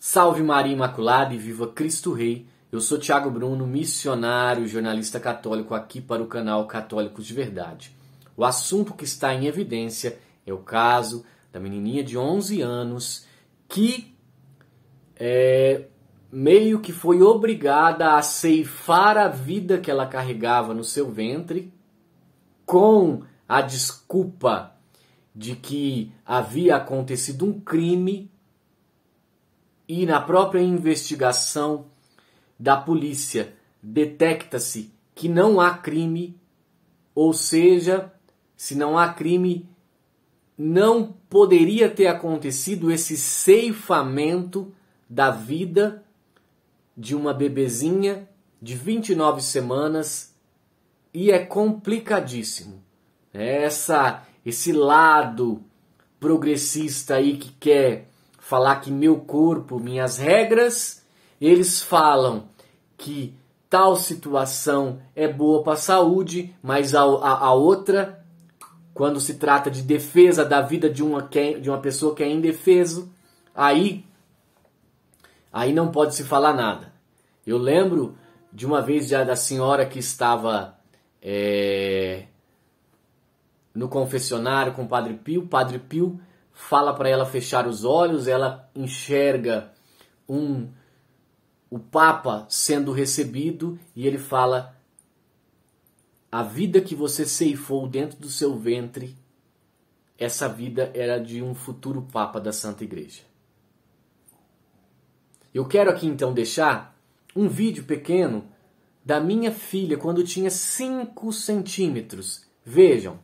Salve Maria Imaculada e viva Cristo Rei! Eu sou Tiago Bruno, missionário e jornalista católico aqui para o canal Católicos de Verdade. O assunto que está em evidência é o caso da menininha de 11 anos que é, meio que foi obrigada a ceifar a vida que ela carregava no seu ventre com a desculpa de que havia acontecido um crime e na própria investigação da polícia detecta-se que não há crime, ou seja, se não há crime, não poderia ter acontecido esse ceifamento da vida de uma bebezinha de 29 semanas e é complicadíssimo. Essa esse lado progressista aí que quer falar que meu corpo, minhas regras, eles falam que tal situação é boa para a saúde, mas a, a, a, outra, quando se trata de defesa da vida de uma, de uma pessoa que é indefeso, aí, aí não pode se falar nada. Eu lembro de uma vez já da senhora que estava é, no confessionário com o Padre Pio, Padre Pio fala para ela fechar os olhos, ela enxerga um o Papa sendo recebido e ele fala: A vida que você ceifou dentro do seu ventre, essa vida era de um futuro Papa da Santa Igreja. Eu quero aqui então deixar um vídeo pequeno da minha filha quando tinha 5 centímetros. Vejam.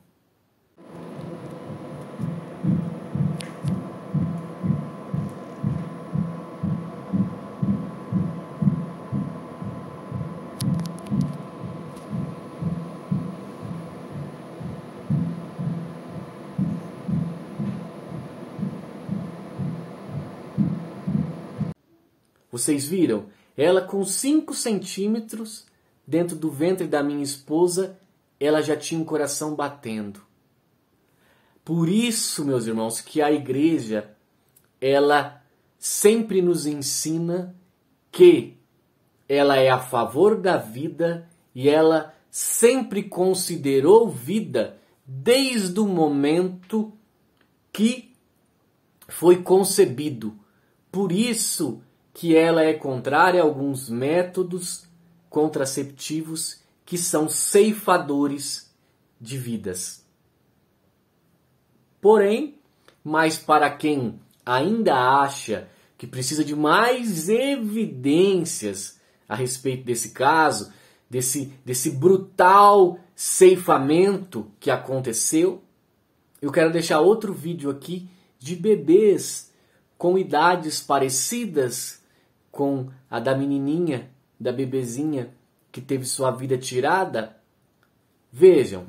Vocês viram? Ela com 5 centímetros dentro do ventre da minha esposa, ela já tinha um coração batendo. Por isso, meus irmãos, que a igreja ela sempre nos ensina que ela é a favor da vida e ela sempre considerou vida desde o momento que foi concebido. Por isso que ela é contrária a alguns métodos contraceptivos que são ceifadores de vidas. Porém, mas para quem ainda acha que precisa de mais evidências a respeito desse caso, desse, desse brutal ceifamento que aconteceu, eu quero deixar outro vídeo aqui de bebês com idades parecidas com a da menininha, da bebezinha que teve sua vida tirada? Vejam,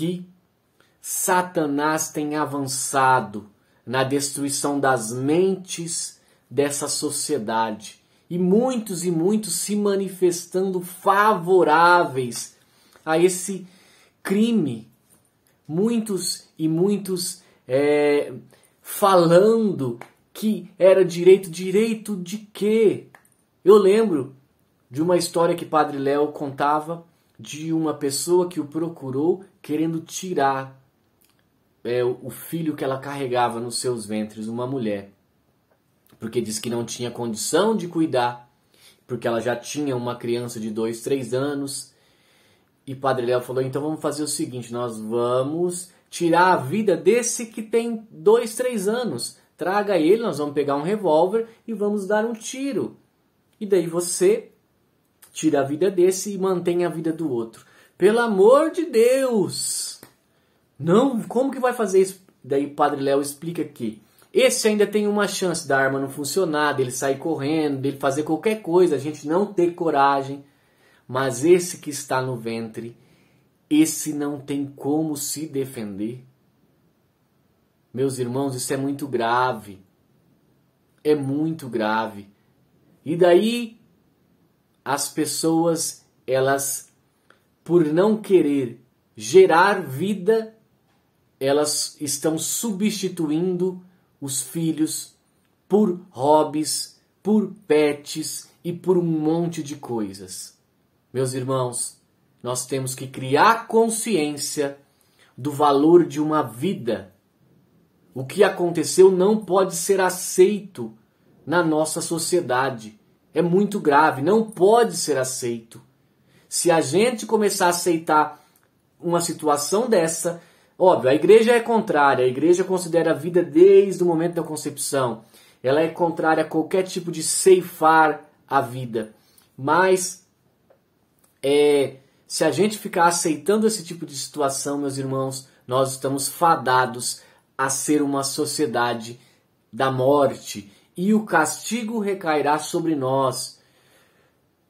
que Satanás tem avançado na destruição das mentes dessa sociedade e muitos e muitos se manifestando favoráveis a esse crime. Muitos e muitos é, falando que era direito. Direito de quê? Eu lembro de uma história que Padre Léo contava de uma pessoa que o procurou querendo tirar é, o filho que ela carregava nos seus ventres, uma mulher. Porque diz que não tinha condição de cuidar, porque ela já tinha uma criança de dois, três anos. E Padre Léo falou: então vamos fazer o seguinte, nós vamos tirar a vida desse que tem dois, três anos. Traga ele, nós vamos pegar um revólver e vamos dar um tiro. E daí você Tira a vida desse e mantém a vida do outro. Pelo amor de Deus! Não, como que vai fazer isso? Daí o Padre Léo explica aqui. Esse ainda tem uma chance da arma não funcionar, dele sair correndo, dele fazer qualquer coisa, a gente não ter coragem. Mas esse que está no ventre, esse não tem como se defender. Meus irmãos, isso é muito grave. É muito grave. E daí as pessoas, elas, por não querer gerar vida, elas estão substituindo os filhos por hobbies, por pets e por um monte de coisas. Meus irmãos, nós temos que criar consciência do valor de uma vida. O que aconteceu não pode ser aceito na nossa sociedade. É muito grave, não pode ser aceito. Se a gente começar a aceitar uma situação dessa, óbvio, a igreja é contrária, a igreja considera a vida desde o momento da concepção. Ela é contrária a qualquer tipo de ceifar a vida. Mas é, se a gente ficar aceitando esse tipo de situação, meus irmãos, nós estamos fadados a ser uma sociedade da morte e o castigo recairá sobre nós.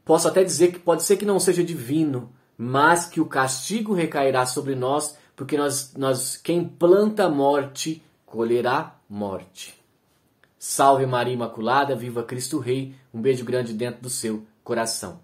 Posso até dizer que pode ser que não seja divino, mas que o castigo recairá sobre nós, porque nós, nós quem planta morte colherá morte. Salve Maria Imaculada, viva Cristo Rei, um beijo grande dentro do seu coração.